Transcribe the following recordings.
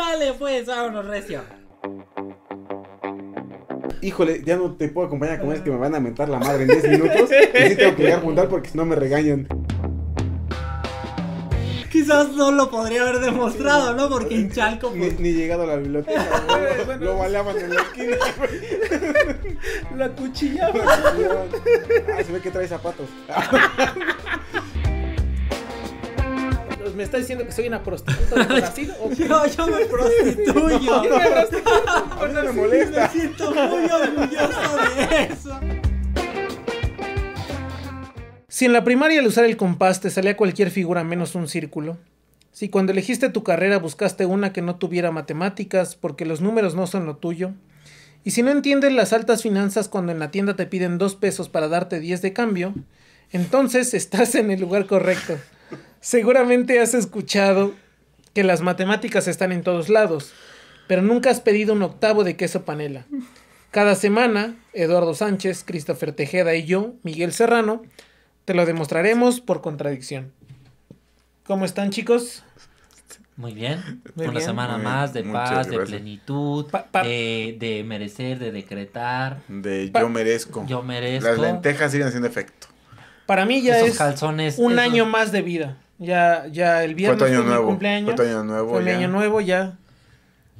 dale pues, vámonos recio. Híjole, ya no te puedo acompañar como es que me van a mentar la madre en 10 minutos. y sí tengo que ir a juntar porque si no me regañan. Quizás no lo podría haber demostrado, ¿no? Porque hinchal como pues. Ni, llegado a la biblioteca, güey. lo baleaban en la esquina, Lo acuchillaban. Ah, se ve que trae zapatos. me está diciendo que soy una prostituta de Brasil. yo, yo me prostituyo. No, me siento muy orgulloso de eso. Si en la primaria al usar el compás te salía cualquier figura menos un círculo, si cuando elegiste tu carrera buscaste una que no tuviera matemáticas porque los números no son lo tuyo, y si no entiendes las altas finanzas cuando en la tienda te piden dos pesos para darte diez de cambio, entonces estás en el lugar correcto. Seguramente has escuchado que las matemáticas están en todos lados, pero nunca has pedido un octavo de queso panela. Cada semana, Eduardo Sánchez, Christopher Tejeda y yo, Miguel Serrano, te lo demostraremos por contradicción. ¿Cómo están, chicos? Muy bien. Una semana más de paz, de plenitud, De, merecer, de decretar. De yo merezco. Las lentejas siguen haciendo efecto. Para mí ya es un año más de vida. Ya, ya el viernes fue, año mi cumpleaños. año nuevo. Fue el año nuevo, ya.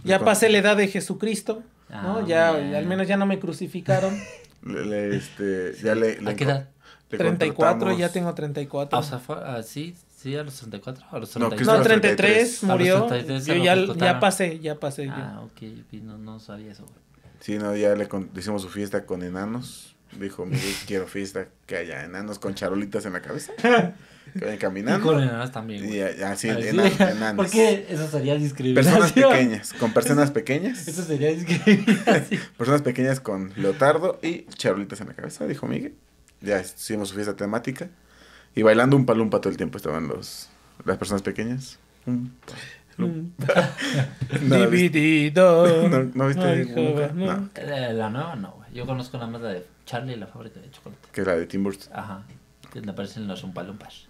Ya pasé la edad de Jesucristo, ah, ¿no? Ya, al menos ya no me crucificaron. este, ya le, le ¿A qué edad? 34, ya tengo 34. Ah, ah, sí, a los 34, a los 33. No, no 33, murió. yo ya, ya, pasé, ya pasé. Ah, yo. ok, no, no sabía eso. Sí, no, ya le, hicimos su fiesta con enanos. Dijo, quiero fiesta, que haya enanos con charolitas en la cabeza. caminando. Y con también. Y, eh, así, Eso sería discriminación. Personas pequeñas, con personas pequeñas. Eso sería discriminación. personas pequeñas con leotardo y charolitas en la cabeza, dijo Miguel. Ya hicimos su fiesta temática. Y bailando un palumpa todo el tiempo estaban los, las personas pequeñas. no, Dividido. ¿No, viste nunca no. La, nueva no, Yo conozco nada más la de Charlie y la fábrica de chocolate. Que es la de Tim Burton. Ajá. Que aparecen los palumpas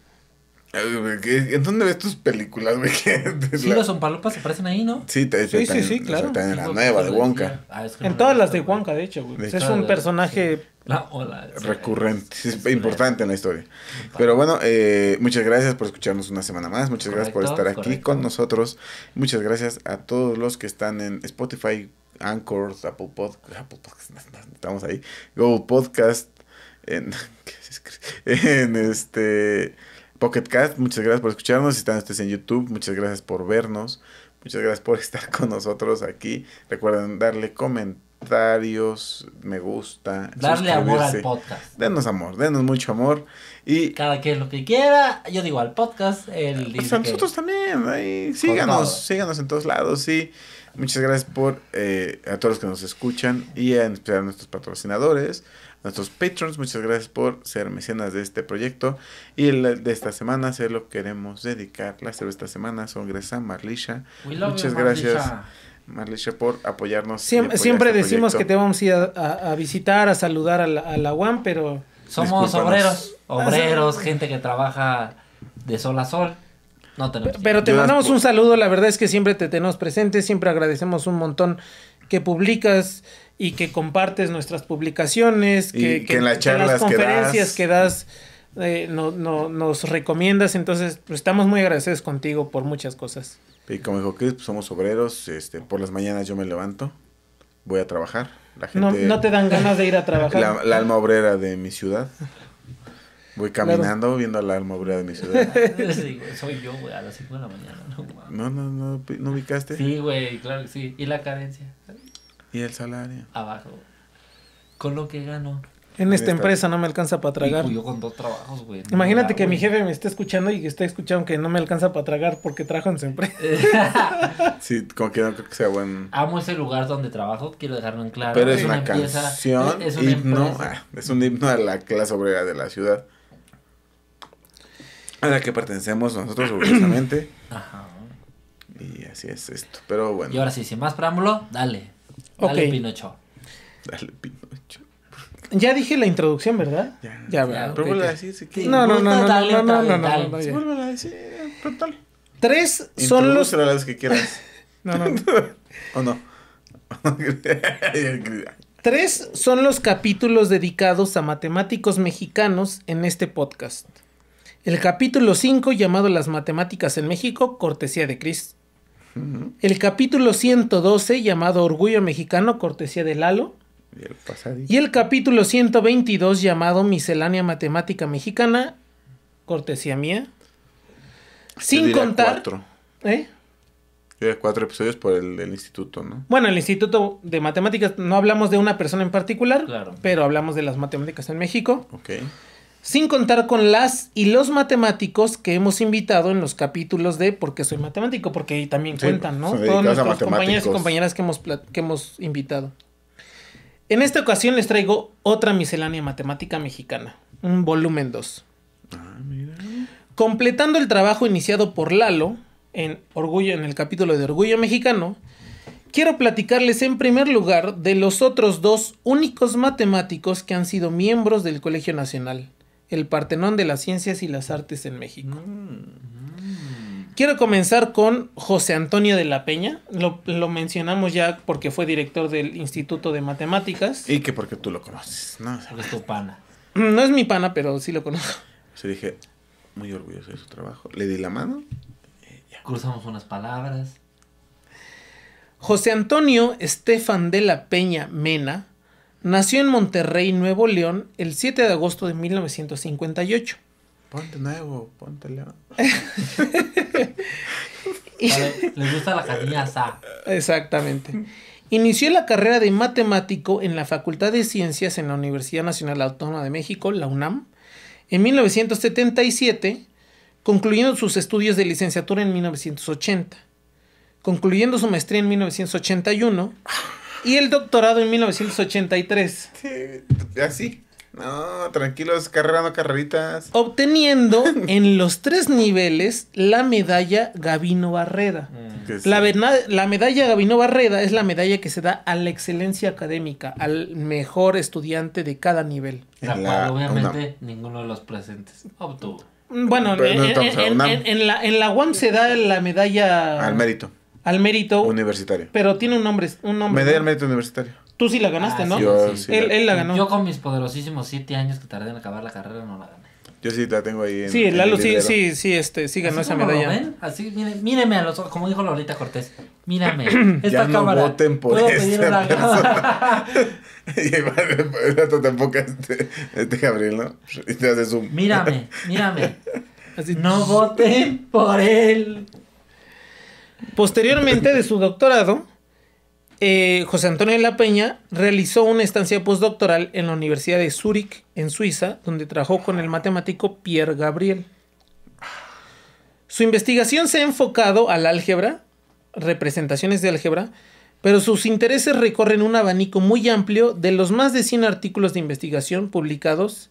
¿En dónde ves tus películas, güey? Sí, la... los se aparecen ahí, ¿no? Sí, te, sí, sí, sí, claro. en la nueva de Wonka. en todas las de Wonka, de hecho, güey. es un personaje recurrente, importante en la historia. Pero bueno, eh, muchas gracias por escucharnos una semana más. Muchas gracias por estar aquí con nosotros. Muchas gracias a todos los que están en Spotify, Anchor, Apple Podcast, estamos ahí, Google Podcast, en, en este... Pocketcast. Muchas gracias por escucharnos. Si están ustedes en YouTube, muchas gracias por vernos. Muchas gracias por estar con nosotros aquí. Recuerden darle comentarios, me gusta. Darle amor al podcast. Denos amor, denos mucho amor. Y cada quien lo que quiera, yo digo al podcast. El ah, pues a nosotros también, síganos, síganos en todos lados. Sí. Muchas gracias por eh, a todos los que nos escuchan y a nuestros patrocinadores nuestros patrons. Muchas gracias por ser mecenas de este proyecto. Y el de esta semana se lo queremos dedicar. ...la cerveza de esta semana son gracias Marlisha. Muchas gracias. Marlisha. por apoyarnos. Siempre, siempre este decimos que te vamos a ir a, visitar, a saludar a la, a pero... Somos obreros, ah, obreros, gente que trabaja de sol a sol. pero te mandamos un saludo, la verdad es que siempre te tenemos presente, siempre agradecemos un montón que publicas y que compartes nuestras publicaciones, que, que, en las charlas conferencias que das, eh, no, no, nos recomiendas. Entonces, pues, estamos muy agradecidos contigo por muchas cosas. Y como dijo Chris, pues, somos obreros. Este, por las mañanas yo me levanto, voy a trabajar. La gente, no, no te dan ganas de ir a trabajar. La, la alma obrera de mi ciudad. Voy caminando viendo la alma obrera de mi ciudad. soy yo, güey, a las 5 de la mañana. No, no, no, no, ubicaste. Sí, güey, claro sí. ¿Y la carencia? Y el salario. Abajo. Con lo que gano. En esta empresa no me alcanza para tragar. yo con dos trabajos, güey. Imagínate que mi jefe me está escuchando y que está escuchando que no me alcanza para tragar porque trajo en su empresa. sí, como que no creo que sea buen Amo ese lugar donde trabajo, quiero dejarlo en claro. Pero es, una, canción, es, un himno, ah, es un himno a la clase obrera de la ciudad. A la que pertenecemos nosotros, Obviamente... Ajá. Y así es esto, pero bueno. Y ahora sí, sin más preámbulo, dale. Dale Pinocho. Dale Pinocho. Ya dije la introducción, ¿verdad? Ya, ya, a decir no, no, no, no, no, no, no, a decir, pero tal. Tres son los... las que quieras. no, no. ¿O no? Tres son los capítulos dedicados a matemáticos mexicanos en este podcast. El capítulo 5, llamado Las matemáticas en México, cortesía de Chris. El capítulo 112 llamado Orgullo Mexicano, cortesía de Lalo. Y el, capítulo 122 llamado Miscelánea Matemática Mexicana, cortesía mía. Sin contar... Cuatro. ¿Eh? cuatro episodios por el, instituto, ¿no? Bueno, el instituto de matemáticas no hablamos de una persona en particular, claro. pero hablamos de las matemáticas en México. Ok sin contar con las y los matemáticos que hemos invitado en los capítulos de Por qué soy matemático, porque ahí también cuentan, ¿no? Todos nuestros compañeros y compañeras que hemos, que hemos invitado. En esta ocasión les traigo otra miscelánea matemática mexicana, un volumen 2. Ah, Completando el trabajo iniciado por Lalo en, Orgullo, en el capítulo de Orgullo Mexicano, quiero platicarles en primer lugar de los otros dos únicos matemáticos que han sido miembros del Colegio Nacional el Partenón de las Ciencias y las Artes en México. Mm. Quiero comenzar con José Antonio de la Peña. Lo, mencionamos ya porque fue director del Instituto de Matemáticas. Y que porque tú lo conoces, ¿no? Es tu pana. Mm, no es mi pana, pero sí lo conozco. Se dije, muy orgulloso de su trabajo. Le di la mano. Eh, ya. Cruzamos unas palabras. José Antonio Estefan de la Peña Mena Nació en Monterrey, Nuevo León, el 7 de agosto de 1958. Ponte nuevo, ponte león. les gusta la carniza. Exactamente. Inició la carrera de matemático en la Facultad de Ciencias en la Universidad Nacional Autónoma de México, la UNAM, en 1977, concluyendo sus estudios de licenciatura en 1980, concluyendo su maestría en 1981 y el doctorado en 1983. Sí, así. No, tranquilos, carrerando carreritas. Obteniendo en los tres niveles la medalla Gavino Barrera. Mm. La verdad, la, medalla Gavino Barrera es la medalla que se da a la excelencia académica, al mejor estudiante de cada nivel. La, obviamente ninguno de los presentes obtuvo. Bueno, la, en la UAM se da la medalla... Al mérito al mérito. Universitario. Pero tiene un nombre. Un nombre Medalla al mérito universitario. Tú sí la ganaste, ah, ¿no? él, la ganó. Yo con mis poderosísimos siete años que tardé en acabar la carrera no la gané. Yo sí la tengo ahí. sí, Lalo sí, sí, sí, este, sí ganó esa medalla. Así, míreme a los como dijo Lolita Cortés, mírame. Esta ya no voten por esta persona. tampoco este, este Gabriel, ¿no? Y te haces un... Mírame, mírame. No voten por él. Posteriormente de su doctorado, eh, José Antonio de la Peña realizó una estancia postdoctoral en la Universidad de Zúrich, en Suiza, donde trabajó con el matemático Pierre Gabriel. Su investigación se ha enfocado al álgebra, representaciones de álgebra, pero sus intereses recorren un abanico muy amplio de los más de 100 artículos de investigación publicados.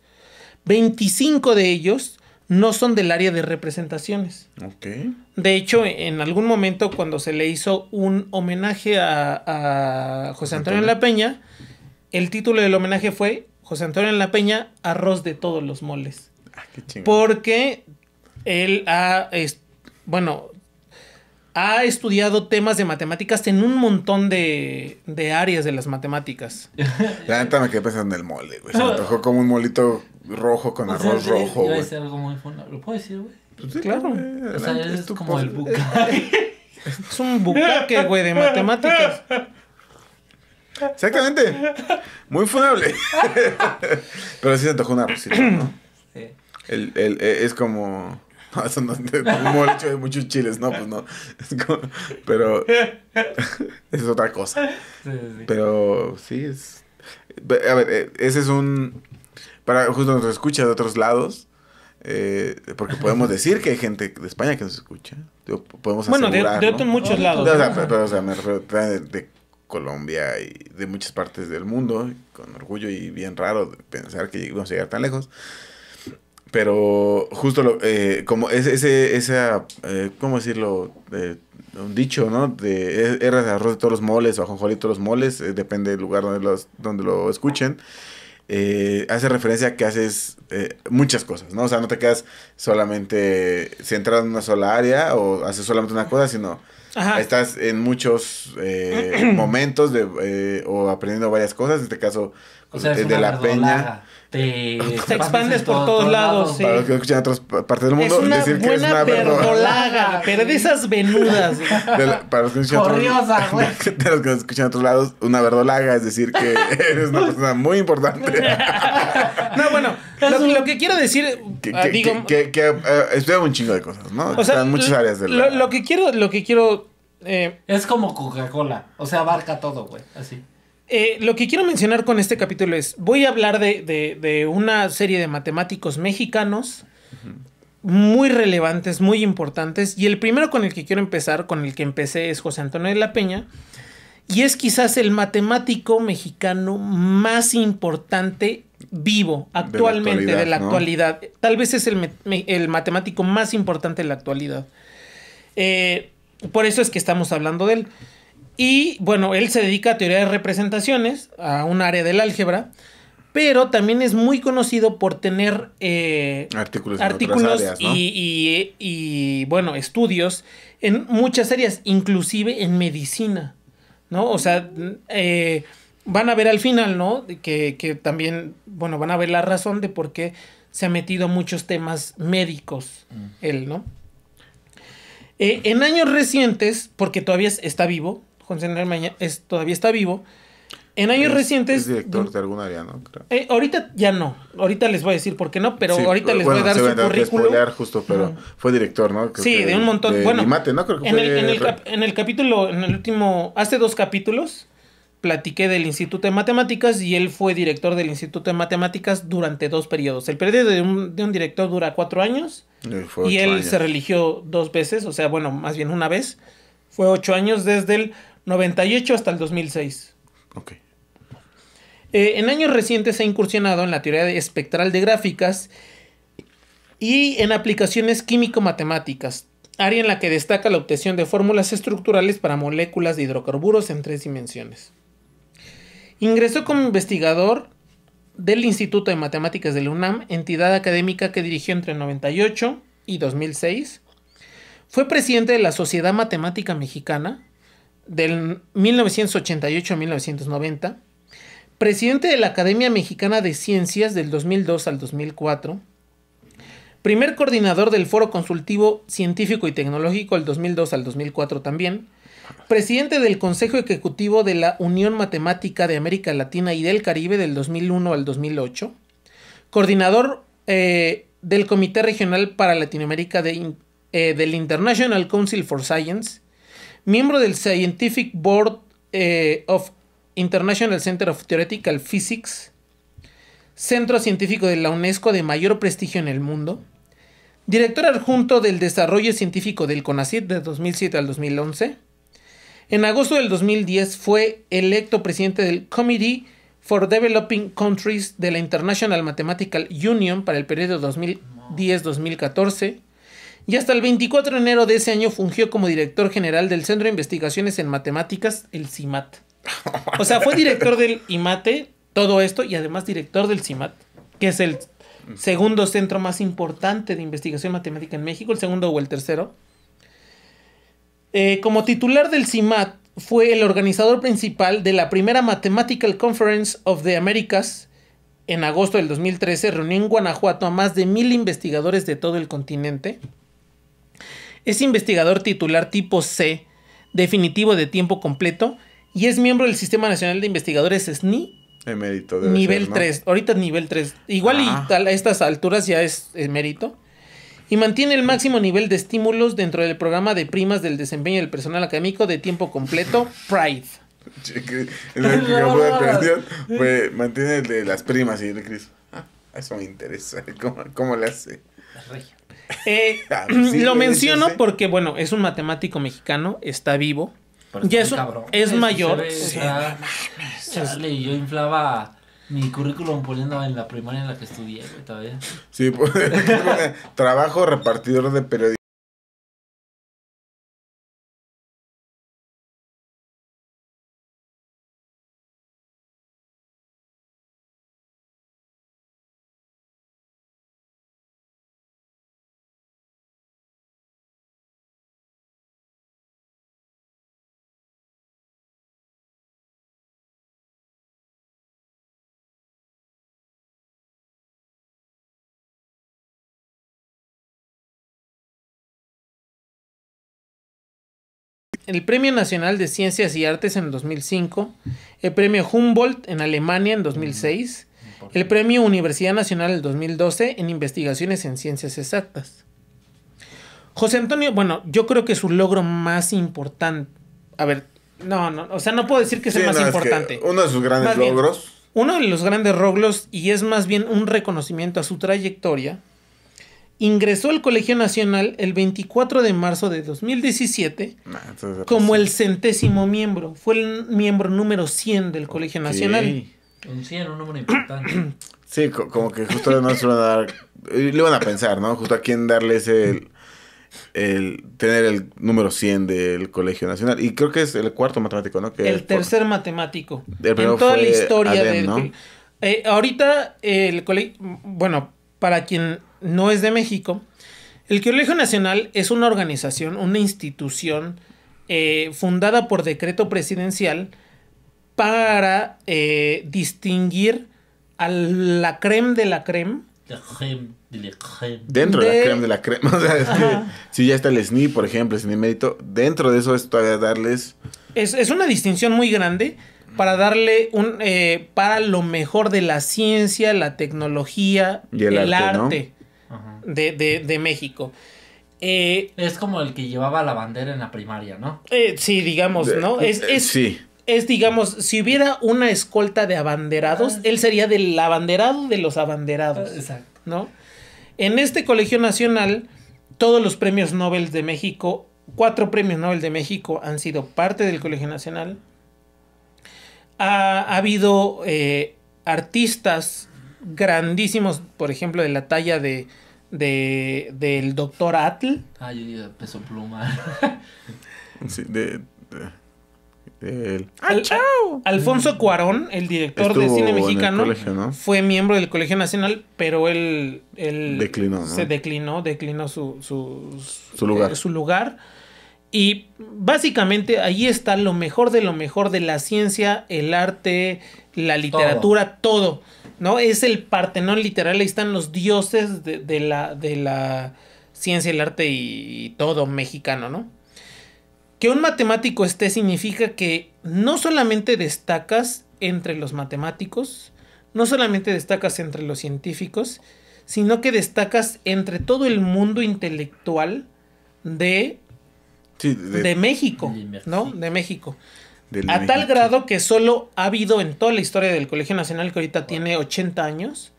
25 de ellos no son del área de representaciones. Okay. De hecho, en algún momento cuando se le hizo un homenaje a, a José Antonio, La Peña, el título del homenaje fue José Antonio La Peña, arroz de todos los moles. Ah, qué Porque él ha, bueno, ha estudiado temas de matemáticas en un montón de, de áreas de las matemáticas. La neta me en el mole, güey. Se me tocó como un molito rojo con arroz rojo. algo muy ¿Lo puedo decir, güey? Pues sí, claro. güey. o sea, es como el bucaque. es un bucaque, güey, de matemáticas. Exactamente. Muy funable. Pero sí se antojó una arrocito, ¿no? Sí. El, el, e, es como. No, eso de muchos chiles, no, pues no. Es pero es otra cosa. Pero sí es. A ver, e, ese es un para justo nos escucha de otros lados. Eh, porque podemos decir que hay gente de España que nos escucha. Podemos bueno, de, de, muchos lados. de, de, Colombia y de muchas partes del mundo, con orgullo y bien raro pensar que íbamos a llegar tan lejos. Pero justo lo, eh, como ese, ese esa, eh, ¿cómo decirlo? un dicho, ¿no? De eras de arroz de todos los moles o ajonjolí de todos los moles, depende del lugar donde, los, donde lo escuchen. Eh, hace referencia a que haces eh, muchas cosas, ¿no? O sea, no te quedas solamente centrado en una sola área o haces solamente una cosa, sino estás en muchos eh, momentos de, o aprendiendo varias cosas. En este caso, de la peña. te, expandes por todos lados. Para los que escuchan en otras partes del mundo, es una decir buena que es una verdolaga, pero de esas venudas. De para los que Corriosa, güey. De los que escuchan en otros lados, una verdolaga es decir que eres una persona muy importante. no, bueno, lo, que quiero decir, que, ah, que, eh, un chingo de cosas, ¿no? O sea, muchas áreas de lo, que quiero, lo que quiero eh, es como Coca-Cola, o sea, abarca todo, güey, así. Eh, lo que quiero mencionar con este capítulo es, voy a hablar de, una serie de matemáticos mexicanos muy relevantes, muy importantes, y el primero con el que quiero empezar, con el que empecé, es José Antonio de la Peña, y es quizás el matemático mexicano más importante vivo actualmente de la actualidad. Tal vez es el, matemático más importante de la actualidad. Eh, por eso es que estamos hablando de él. Y bueno, él se dedica a teoría de representaciones, a un área del álgebra, pero también es muy conocido por tener eh, artículos, artículos y, bueno, estudios en muchas áreas, inclusive en medicina, ¿no? O sea, eh, van a ver al final, ¿no? Que, que también, bueno, van a ver la razón de por qué se ha metido a muchos temas médicos mm. él, ¿no? Eh, en años recientes, porque todavía está vivo, José es, todavía está vivo. En años recientes. Es director de alguna área, ¿no? Eh, ahorita ya no. Ahorita les voy a decir por qué no, pero ahorita les voy a dar se su a justo, pero fue director, ¿no? sí, de un montón. bueno, en, el, capítulo, en el último, hace dos capítulos, platiqué del Instituto de Matemáticas y él fue director del Instituto de Matemáticas durante dos periodos. El periodo de un, director dura cuatro años y, él se religió dos veces, o sea, bueno, más bien una vez. Fue ocho años desde el 98 hasta el 2006. Eh, en años recientes se ha incursionado en la teoría espectral de gráficas y en aplicaciones químico-matemáticas, área en la que destaca la obtención de fórmulas estructurales para moléculas de hidrocarburos en tres dimensiones. Ingresó como investigador del Instituto de Matemáticas de la UNAM, entidad académica que dirigió entre 98 y 2006. Fue presidente de la Sociedad Matemática Mexicana, del 1988 a 1990, presidente de la Academia Mexicana de Ciencias del 2002 al 2004, primer coordinador del Foro Consultivo Científico y Tecnológico del 2002 al 2004 también, presidente del Consejo Ejecutivo de la Unión Matemática de América Latina y del Caribe del 2001 al 2008, coordinador eh, del Comité Regional para Latinoamérica eh, del International Council for Science, miembro del Scientific Board eh, of International Center of Theoretical Physics, centro científico de la UNESCO de mayor prestigio en el mundo, director adjunto del desarrollo científico del CONACYT de 2007 al 2011. En agosto del 2010 fue electo presidente del Committee for Developing Countries de la International Mathematical Union para el periodo 2010-2014 y hasta el 24 de enero de ese año fungió como director general del Centro de Investigaciones en Matemáticas, el CIMAT. O sea, fue director del IMATE, todo esto, y además director del CIMAT, que es el segundo centro más importante de investigación matemática en México, el segundo o el tercero. Eh, como titular del CIMAT, fue el organizador principal de la primera Mathematical Conference of the Americas en agosto del 2013. Reunió en Guanajuato a más de mil investigadores de todo el continente. Es investigador titular tipo C, definitivo de tiempo completo, y es miembro del Sistema Nacional de Investigadores SNI. Emérito. nivel 3, ahorita nivel 3. Igual y ah. a estas alturas ya es emérito. Y mantiene el máximo nivel de estímulos dentro del programa de primas del desempeño del personal académico de tiempo completo, Pride. mantiene el de las primas, y ah, eso me interesa. ¿Cómo, le hace? Eh, ah, pues mm, lo menciono porque, bueno, es un matemático mexicano, está vivo. y eso es, es, mayor. yo inflaba mi currículum poniendo en la primaria en la que estudié, pues, trabajo repartidor de periodistas. el Premio Nacional de Ciencias y Artes en 2005, el Premio Humboldt en Alemania en 2006, el Premio Universidad Nacional en 2012 en Investigaciones en Ciencias Exactas. José Antonio, bueno, yo creo que su logro más importante, a ver, no, no, o sea, no puedo decir que sea más importante. uno de sus grandes logros. uno de los grandes logros y es más bien un reconocimiento a su trayectoria ingresó al Colegio Nacional el 24 de marzo de 2017 como el centésimo miembro. Fue el miembro número 100 del Colegio Nacional. Un 100, número importante. sí, como que justo no van a dar... Eh, le van a pensar, ¿no? Justo a quién darles el... tener el número 100 del Colegio Nacional. Y creo que es el cuarto matemático, ¿no? Que el tercer matemático. en toda la historia del... Eh, ahorita el colegio... Bueno, para quien no es de México, el Colegio Nacional es una organización, una institución eh, fundada por decreto presidencial para eh, distinguir a la creme de la creme. La creme de la creme. Dentro de, la creme de la creme. O si ya está el SNI, por ejemplo, el SNI mérito, dentro de eso es todavía darles... Es, es una distinción muy grande para darle un eh, para lo mejor de la ciencia, la tecnología, y el, arte, de, de, México. Eh, es como el que llevaba la bandera en la primaria, ¿no? Eh, sí, digamos, ¿no? Es, es, sí. es, digamos, si hubiera una escolta de abanderados, ah, él sería del abanderado de los abanderados. Exacto. ¿No? En este Colegio Nacional, todos los premios Nobel de México, cuatro premios Nobel de México han sido parte del Colegio Nacional ha, habido eh, artistas grandísimos, por ejemplo, de la talla de, del doctor Atl. Ay, ah, yo peso pluma. sí, de, ¡Ah, Alfonso Cuarón, el director de cine mexicano, fue miembro del Colegio Nacional, pero él, se declinó, declinó su, su, lugar. su lugar y básicamente ahí está lo mejor de lo mejor de la ciencia, el arte, la literatura, todo. ¿no? Es el Partenón literal, ahí están los dioses de, la, de la ciencia, el arte y todo mexicano, ¿no? Que un matemático esté significa que no solamente destacas entre los matemáticos, no solamente destacas entre los científicos, sino que destacas entre todo el mundo intelectual de de, México, ¿no? De México. a tal grado que solo ha habido en toda la historia del Colegio Nacional, que ahorita tiene 80 años,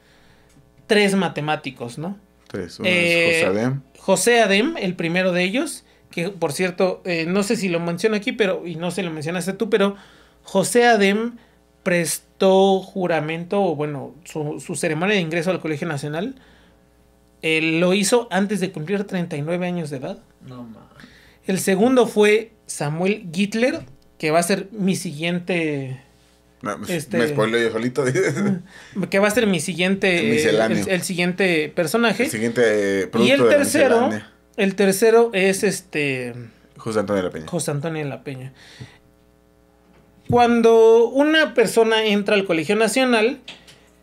tres matemáticos, ¿no? Tres. Eh, José Adem. José Adem, el primero de ellos, que por cierto, eh, no sé si lo menciono aquí, pero, y no se lo mencionaste tú, pero José Adem prestó juramento, o bueno, su, ceremonia de ingreso al Colegio Nacional, eh, lo hizo antes de cumplir 39 años de edad. No mames. El segundo fue Samuel Gittler, que va a ser mi siguiente. No, pues, este, me spoilé yo solito. que va a ser mi siguiente. El, siguiente personaje. El siguiente producto eh, Y el tercero. el tercero es este. José Antonio de la Peña. José Antonio de la Peña. Cuando una persona entra al Colegio Nacional,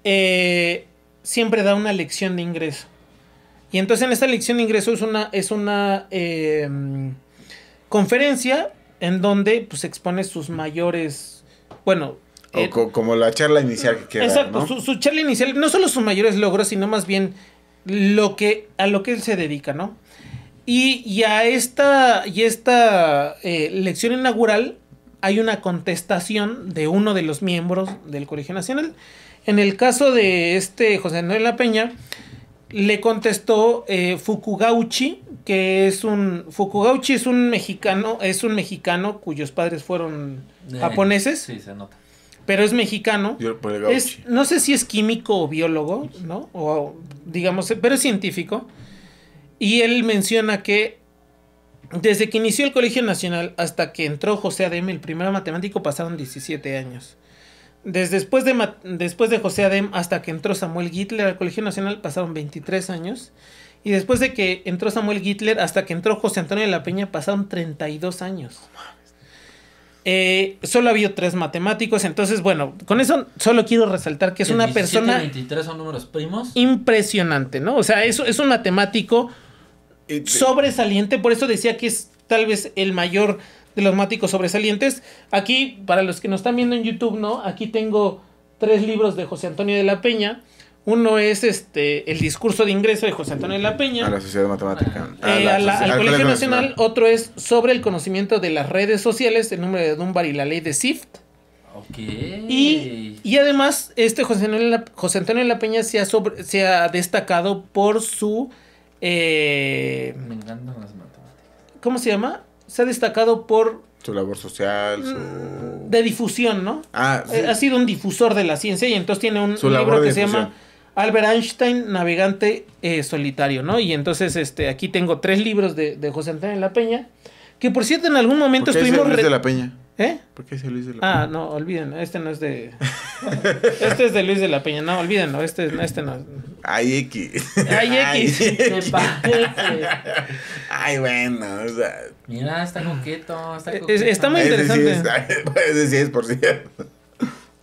eh, siempre da una lección de ingreso. Y entonces en esta lección de ingreso es una. Es una eh, conferencia en donde pues expone sus mayores, bueno... Eh, como la charla inicial que Exacto, su, charla inicial, no solo sus mayores logros, sino más bien lo que, a lo que él se dedica, ¿no? Y, a esta, y esta eh, lección inaugural hay una contestación de uno de los miembros del Colegio Nacional. En el caso de este José Manuel La Peña, le contestó eh, Fukugauchi, que es un Fukugauchi es un mexicano, es un mexicano cuyos padres fueron eh, japoneses. Sí, se nota. Pero es mexicano. no sé si es químico o biólogo, ¿no? O digamos, pero es científico. Y él menciona que desde que inició el Colegio Nacional hasta que entró José Adem, el primer matemático, pasaron 17 años después de, después de José Adem hasta que entró Samuel Gitler al Colegio Nacional pasaron 23 años. Y después de que entró Samuel Gitler hasta que entró José Antonio de la Peña pasaron 32 años. Eh, solo ha habido tres matemáticos, entonces bueno, con eso solo quiero resaltar que es una persona... 23 son números primos. Impresionante, ¿no? O sea, es un matemático sobresaliente, por eso decía que es tal vez el mayor de los máticos sobresalientes. Aquí, para los que nos están viendo en YouTube, ¿no? Aquí tengo tres libros de José Antonio de la Peña. Uno es este el discurso de ingreso de José Antonio de la Peña. A la Sociedad Matemática. Eh, ah, al, Colegio Nacional. Otro es sobre el conocimiento de las redes sociales, el número de Dunbar y la ley de SIFT. Y, además, este José Antonio, de la Peña se ha, se ha destacado por su... Eh, Me encantan las matemáticas. ¿Cómo se llama? se ha destacado por... Su labor social, su... Mm, de difusión, ¿no? Ah, eh, ha sido un difusor de la ciencia y entonces tiene un libro que se llama Albert Einstein, Navegante eh, Solitario, ¿no? Y entonces este, aquí tengo tres libros de, de José Antonio de la Peña, que por cierto en algún momento estuvimos... es de la Peña? ¿Eh? ¿Por qué es de Luis de la ah, Peña? Ah, no, olvídenlo. Este no es de. este es de Luis de la Peña. No, olvídenlo. Este, este no. Ay, X. Ay, X. Ay, bueno. O sea. Mira, está coqueto. Está, eh, coqueto. está muy interesante. Ese sí, es, por cierto.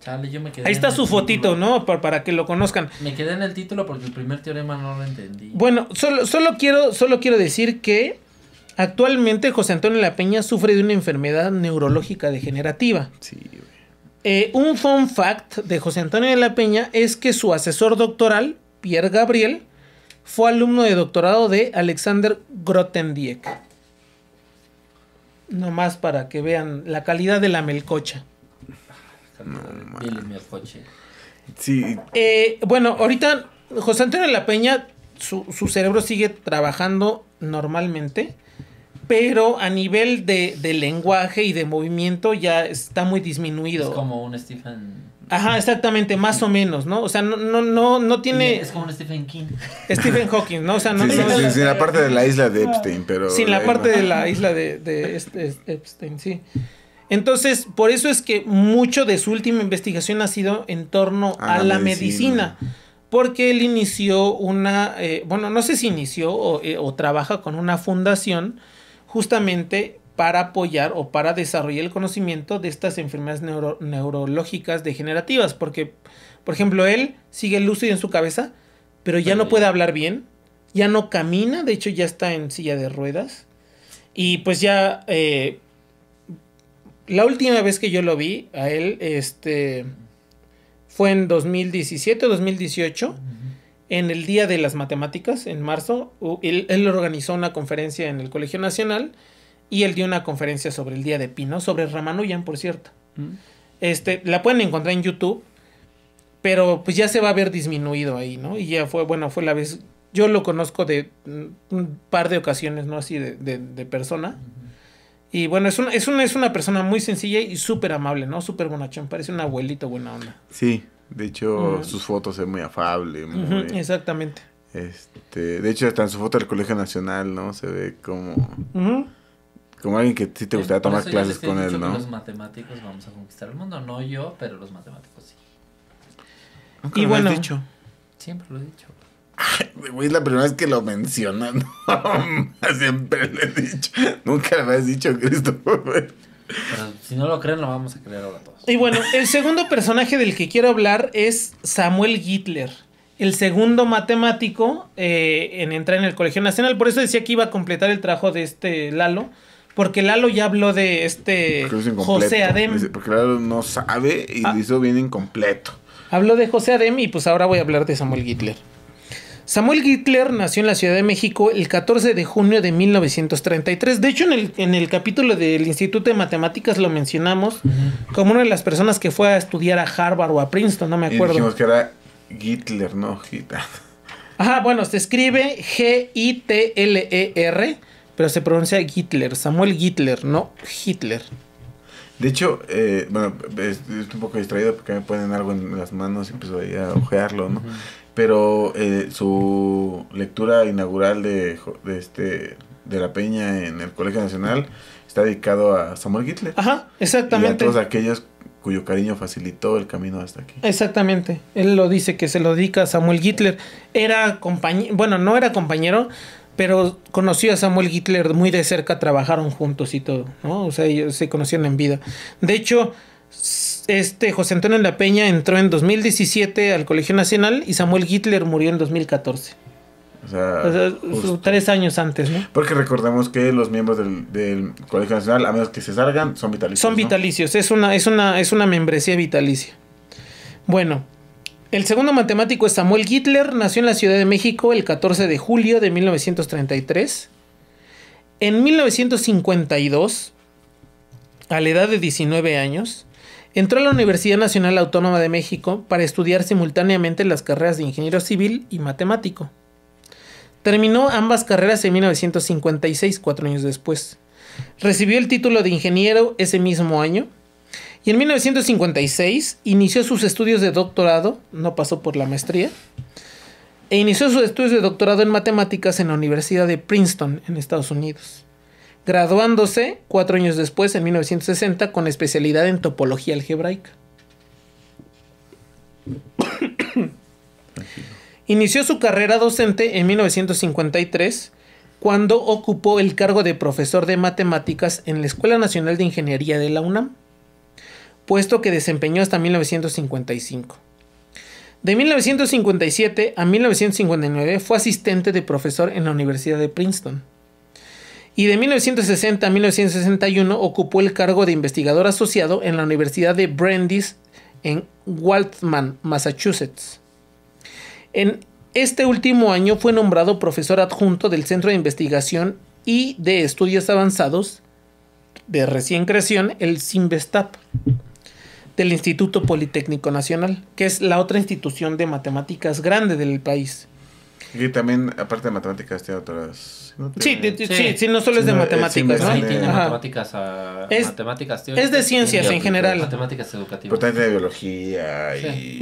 Chale, yo me quedé Ahí está su fotito, ¿no? Para, para, que lo conozcan. Me quedé en el título porque el primer teorema no lo entendí. Bueno, solo, solo, quiero, solo quiero decir que Actualmente José Antonio La Peña sufre de una enfermedad neurológica degenerativa. Eh, un fun fact de José Antonio de la Peña es que su asesor doctoral, Pierre Gabriel, fue alumno de doctorado de Alexander Grotendieck. Nomás para que vean la calidad de la melcocha. sí. Eh, bueno, ahorita José Antonio de la Peña, su, su cerebro sigue trabajando normalmente pero a nivel de, lenguaje y de movimiento ya está muy disminuido. Es como un Stephen. Ajá, exactamente, más o menos, ¿no? O sea, no, no, no, no tiene. Es como un Stephen King. Stephen Hawking, ¿no? O sea, no. sin la parte de la isla de Epstein, pero. Sin la, parte de la isla de, este, Epstein, sí. Entonces, por eso es que mucho de su última investigación ha sido en torno a, la, medicina. porque él inició una, eh, bueno, no sé si inició o, eh, o trabaja con una fundación justamente para apoyar o para desarrollar el conocimiento de estas enfermedades neurológicas degenerativas. Porque, por ejemplo, él sigue lúcido en su cabeza, pero ya no puede hablar bien, ya no camina, de hecho ya está en silla de ruedas. Y pues ya, eh, la última vez que yo lo vi a él, este, fue en 2017 o 2018 en el Día de las Matemáticas, en marzo, él, organizó una conferencia en el Colegio Nacional y él dio una conferencia sobre el Día de Pino, Sobre Ramanujan, por cierto. Mm. Este, la pueden encontrar en YouTube, pero pues ya se va a ver disminuido ahí, ¿no? Y ya fue, bueno, fue la vez, yo lo conozco de mm, un par de ocasiones, ¿no? Así de, persona. Y bueno, es una, es, una, es una persona muy sencilla y súper amable, ¿no? Súper bonachón, parece un abuelito buena onda. Sí, de hecho, sus fotos es muy afable. Muy, exactamente. Este, de hecho, hasta en su foto del Colegio Nacional, ¿no? Se ve como... Como alguien que sí te gustaría tomar clases con él, ¿no? Los matemáticos vamos a conquistar el mundo, no yo, pero los matemáticos sí. Nunca y lo bueno, dicho. Siempre lo he dicho. Ay, es la primera vez que lo mencionan. siempre lo he dicho. Nunca lo has dicho, Cristo si no lo creen, lo vamos a creer ahora todos. Y bueno, el segundo personaje del que quiero hablar es Samuel Hitler. El segundo matemático eh, en entrar en el Colegio Nacional. Por eso decía que iba a completar el trabajo de este Lalo. Porque Lalo ya habló de este José Adem. Porque Lalo no sabe y ah. lo hizo bien incompleto. Habló de José Adem y pues ahora voy a hablar de Samuel Hitler. Samuel Hitler nació en la Ciudad de México el 14 de junio de 1933. De hecho, en el, capítulo del Instituto de Matemáticas lo mencionamos como una de las personas que fue a estudiar a Harvard o a Princeton, no me acuerdo. Y dijimos que era Hitler, no Hitler. Ajá, bueno, se escribe G-I-T-L-E-R, pero se pronuncia Hitler, Samuel Hitler, no Hitler. De hecho, eh, bueno, estoy un poco distraído porque me ponen algo en las manos y empiezo a ojearlo, ¿no? Pero eh, su lectura inaugural de, de, este, de la Peña en el Colegio Nacional está dedicado a Samuel Hitler. Ajá, exactamente. Y a todos aquellos cuyo cariño facilitó el camino hasta aquí. Exactamente. Él lo dice que se lo dedica a Samuel Hitler. Era compañero, bueno, no era compañero, pero conoció a Samuel Hitler muy de cerca, trabajaron juntos y todo, ¿no? O sea, se conocieron en vida. De hecho, este José Antonio La Peña entró en 2017 al Colegio Nacional y Samuel Hitler murió en 2014. O sea, tres años antes, ¿no? Porque recordemos que los miembros del, Colegio Nacional, a menos que se salgan, son vitalicios. Son vitalicios, es, una, es, una, es una membresía vitalicia. Bueno, el segundo matemático es Samuel Hitler, nació en la Ciudad de México el 14 de julio de 1933. En 1952, a la edad de 19 años, Entró a la Universidad Nacional Autónoma de México para estudiar simultáneamente las carreras de ingeniero civil y matemático. Terminó ambas carreras en 1956, cuatro años después. Recibió el título de ingeniero ese mismo año y en 1956 inició sus estudios de doctorado, no pasó por la maestría, e inició sus estudios de doctorado en matemáticas en la Universidad de Princeton, en Estados Unidos graduándose cuatro años después, en 1960, con especialidad en topología algebraica. Inició su carrera docente en 1953, cuando ocupó el cargo de profesor de matemáticas en la Escuela Nacional de Ingeniería de la UNAM, puesto que desempeñó hasta 1955. De 1957 a 1959 fue asistente de profesor en la Universidad de Princeton y de 1960 a 1961 ocupó el cargo de investigador asociado en la Universidad de Brandeis en Waltham, Massachusetts. En este último año fue nombrado profesor adjunto del Centro de Investigación y de Estudios Avanzados de recién creación, el CIMBESTAP, del Instituto Politécnico Nacional, que es la otra institución de matemáticas grande del país. Y también, aparte de matemáticas, tiene otras. Sí, sí, sí, no solo es de matemáticas, ¿no? Sí, tiene matemáticas, es, matemáticas Es de ciencias en general. Matemáticas educativas. Pero también de biología y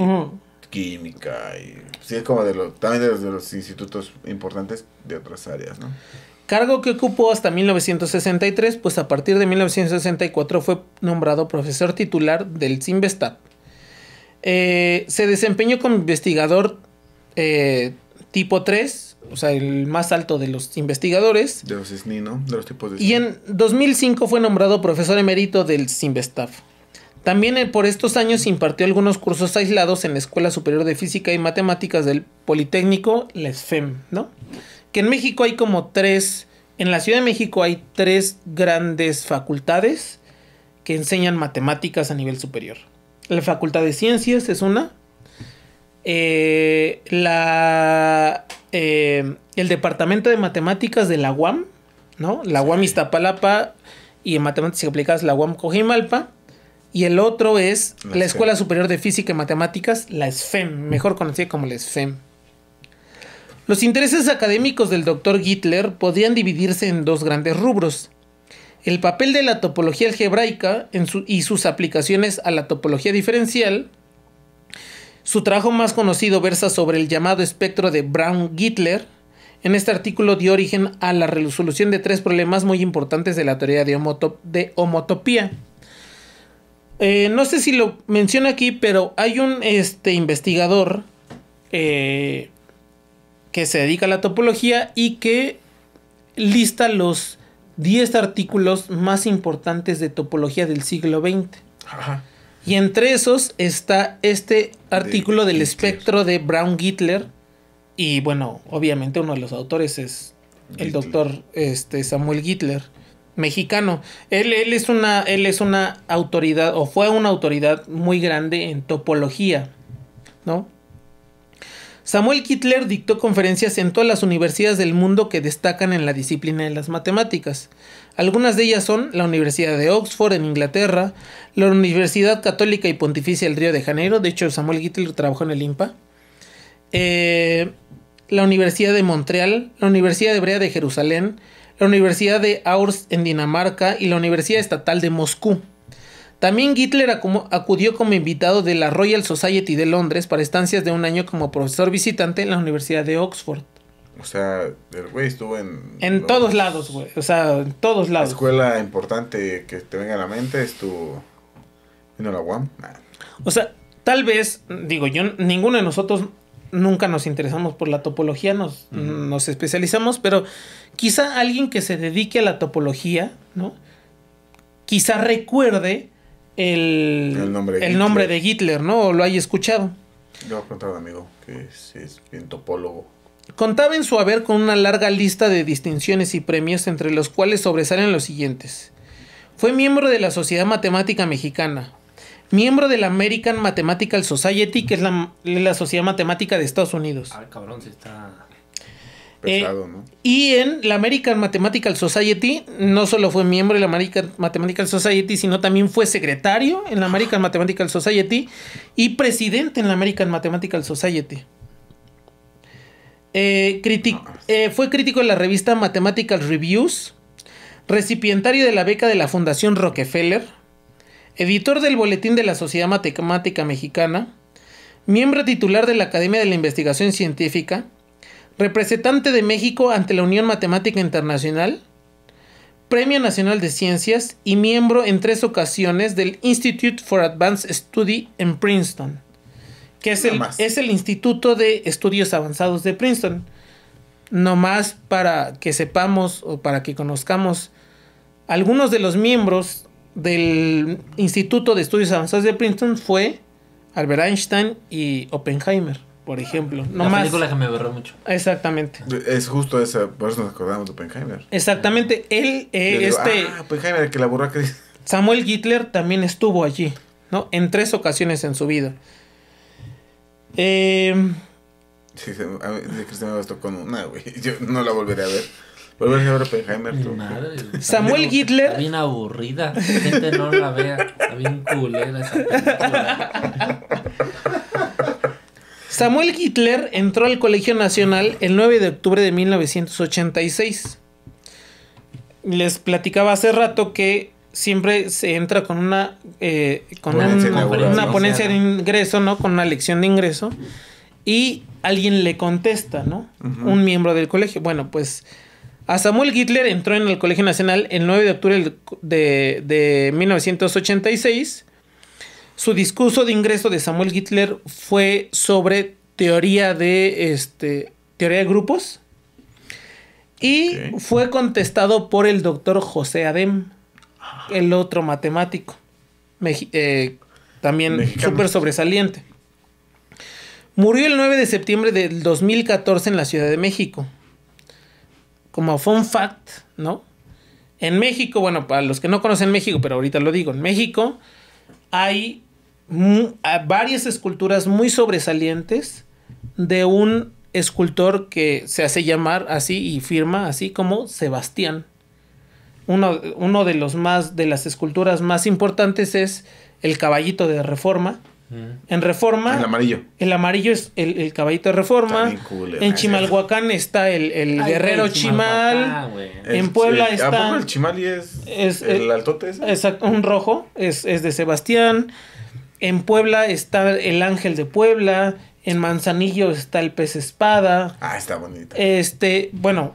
química. Y, sí, es como de los, también de los, institutos importantes de otras áreas, ¿no? Cargo que ocupó hasta 1963, pues a partir de 1964 fue nombrado profesor titular del CIMBESTAT. Eh, se desempeñó como investigador eh, tipo 3, o sea, el más alto de los investigadores. De los SNI, ¿no? De los tipos de Y en 2005 fue nombrado profesor emérito del SINVESTAF. También eh, por estos años impartió algunos cursos aislados en la Escuela Superior de Física y Matemáticas del Politécnico, la ESFEM, ¿no? Que en México hay como tres, en la Ciudad de México hay tres grandes facultades que enseñan matemáticas a nivel superior. La Facultad de Ciencias es una, eh, eh, el Departamento de Matemáticas de la UAM, ¿no? La UAM Iztapalapa y en Matemáticas Aplicadas la UAM Cojimalpa. Y el otro es la, Escuela Superior de Física y Matemáticas, la SFEM, mejor conocida como la SFEM. Los intereses académicos del doctor Gittler podían dividirse en dos grandes rubros. El papel de la topología algebraica y sus aplicaciones a la topología diferencial, su trabajo más conocido versa sobre el llamado espectro de Brown-Gittler. En este artículo dio origen a la resolución de tres problemas muy importantes de la teoría de, homotopía. Eh, no sé si lo menciona aquí, pero hay un este, investigador eh, que se dedica a la topología y que lista los 10 artículos más importantes de topología del siglo XX. Ajá. Y entre esos está este artículo del espectro de Brown gitler Y bueno, obviamente uno de los autores es el doctor este, Samuel Gitler, mexicano. Él, es una, él es una autoridad, o fue una autoridad muy grande en topología, ¿no? Samuel Gitler dictó conferencias en todas las universidades del mundo que destacan en la disciplina de las matemáticas. Algunas de ellas son la Universidad de Oxford en Inglaterra, la Universidad Católica y Pontificia del Río de Janeiro, de hecho Samuel Hitler trabajó en el IMPA, eh, la Universidad de Montreal, la Universidad Hebrea de Jerusalén, la Universidad de Aarhus en Dinamarca y la Universidad Estatal de Moscú. También Hitler acudió como invitado de la Royal Society de Londres para estancias de un año como profesor visitante en la Universidad de Oxford. O sea, el güey estuvo en... En todos lados, güey. O sea, en todos lados. La escuela importante que te venga a la mente es Vino la O sea, tal vez, digo, yo, ninguno de nosotros nunca nos interesamos por la topología, nos, especializamos, pero quizá alguien que se dedique a la topología, ¿no? Quizá recuerde el, nombre, de, Hitler. ¿no? O lo haya escuchado. Yo voy a preguntar a un amigo que es, es bien topólogo. Contaba en su haber con una larga lista de distinciones y premios entre los cuales sobresalen los siguientes. Fue miembro de la Sociedad Matemática Mexicana, miembro de la American Mathematical Society, que es la, Sociedad Matemática de Estados Unidos. Ah, cabrón, se está... Eh, Pesado, ¿no? Y en la American Mathematical Society, no solo fue miembro de la American Mathematical Society, sino también fue secretario en la American Mathematical Society y presidente en la American Mathematical Society. Eh, pues. eh, fue crítico en la revista Mathematical Reviews, recipientario de la beca de la Fundación Rockefeller, editor del Boletín de la Sociedad Matemática Mexicana, miembro titular de la Academia de la Investigación Científica, representante de México ante la Unión Matemática Internacional, Premio Nacional de Ciencias y miembro en tres ocasiones del Institute for Advanced Study en Princeton que es, el, es el Instituto de Estudios Avanzados de Princeton. Nomás para que sepamos o para que conozcamos algunos de los miembros del Instituto de Estudios Avanzados de Princeton fue Albert Einstein y Oppenheimer, por ejemplo. No me mucho. Exactamente. Es justo esa, por eso nos acordamos de Oppenheimer. Exactamente. Él, eh, este. Ah, Oppenheimer, que la borró Samuel Hitler también estuvo allí, ¿no? En tres ocasiones en su vida. Eh... Sí, a mí, me bastó con una, güey. Yo no la volveré a ver. Volveré a ver Oppenheimer. Samuel Gitler Está bien aburrida. La gente no la vea. Está bien culera esa película. Samuel Gitler entró al Colegio Nacional el 9 de octubre de 1986. Les platicaba hace rato que siempre se entra con una ponencia eh, una ponencia de ingreso, ¿no? Con una lección de ingreso y alguien le contesta, ¿no? Un miembro del colegio. Bueno, pues a Samuel Hitler entró en el Colegio Nacional el 9 de octubre de, 1986. Su discurso de ingreso de Samuel Hitler fue sobre teoría de este teoría de grupos y fue contestado por el doctor José Adem el otro matemático, eh, también súper sobresaliente. Murió el 9 de septiembre del 2014 en la Ciudad de México. Como fun fact, ¿no? En México, bueno, para los que no conocen México, pero ahorita lo digo, en México hay varias esculturas muy sobresalientes de un escultor que se hace llamar así y firma así como Sebastián uno, de los más de las esculturas más importantes es el caballito de Reforma. Mm. En Reforma. El amarillo. El amarillo es el, caballito de Reforma. en eh. Chimalhuacán está el, guerrero Chimal. En Puebla está. el Chimal es, es el altote un rojo. Es, es, de Sebastián. En Puebla está el ángel de Puebla. En Manzanillo está el pez espada. Ah, está bonito. Este, bueno,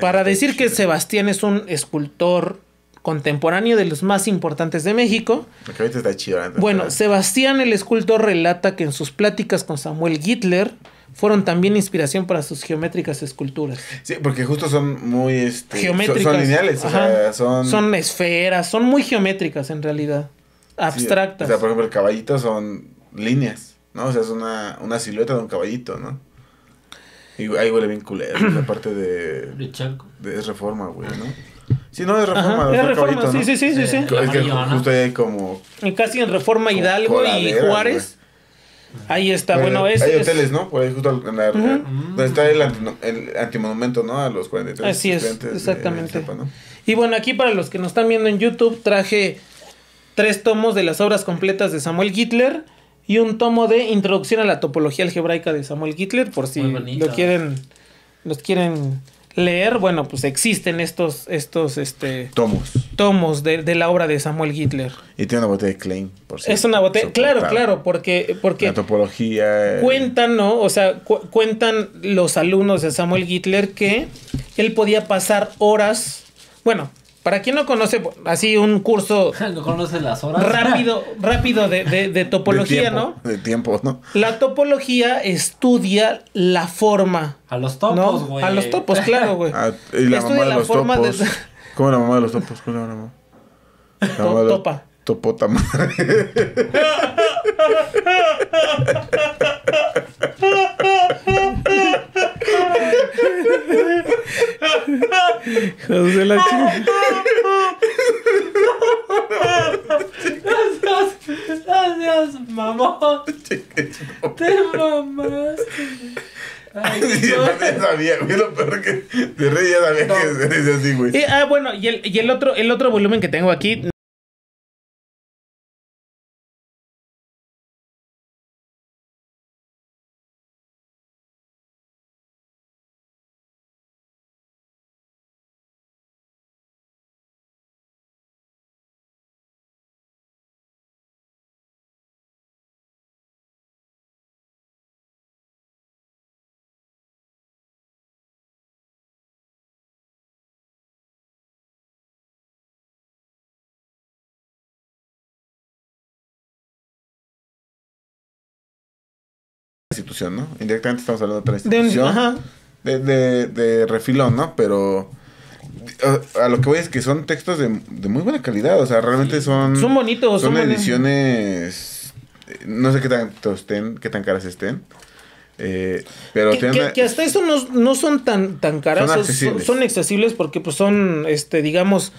para eh, decir que Sebastián es un escultor contemporáneo de los más importantes de México. está Bueno, Sebastián el escultor relata que en sus pláticas con Samuel Hitler fueron también inspiración para sus geométricas esculturas. Sí, porque justo son muy este, geométricas. Son, lineales, o sea, son... son esferas, son muy geométricas en realidad, abstractas. o sea, por ejemplo, el caballito son líneas, ¿no? O sea, es una silueta de un caballito, ¿no? Y ahí huele bien culero, la parte de... De es reforma, güey, ¿no? Sí, no, es reforma. es reforma, sí, sí, sí, sí, Es que justo ahí como... casi en reforma Hidalgo y Juárez. Ahí está, bueno, es. Hay hoteles, ¿no? Por ahí justo en la. Uh Donde está el, antimonumento, ¿no? A los 43. Así es, exactamente. Y bueno, aquí para los que nos están viendo en YouTube, traje tres tomos de las obras completas de Samuel Hitler y un tomo de Introducción a la topología algebraica de Samuel Gitler por si lo quieren los quieren leer, bueno, pues existen estos estos este tomos tomos de, la obra de Samuel Gitler Y tiene una botella de Klein, por si Es una botella, claro, claro, porque porque la topología cuentan, ¿no? O sea, cuentan los alumnos de Samuel Gitler que él podía pasar horas, bueno, para quien no conoce, así un curso. No conoce las horas. Rápido, rápido de, de, de topología, ¿no? De tiempo, ¿no? La topología estudia la forma. A los topos, güey. A los topos, claro, güey. Ah, y la estudia mamá de la los forma topos. De... ¿Cómo la mamá de los topos? ¿Cómo la mamá? La mamá Topa. Topota madre. la de la chica. Gracias, mamón. Te mamaste. Ay, sí, no. sabía, güey, lo peor que te reía sabía no. que se dice así, güey. Y, ah, bueno, y el, y el otro, el otro volumen que tengo aquí institución, ¿no? Indirectamente estamos hablando de otra institución. De, de, refilón, ¿no? Pero a, lo que voy es que son textos de, muy buena calidad, o sea, realmente son... Son bonitos, son, ediciones... Eh, no sé qué tanto estén, qué tan caras estén. Eh, pero que, hasta eso no, son tan, tan caras, son accesibles. porque pues son, este, digamos,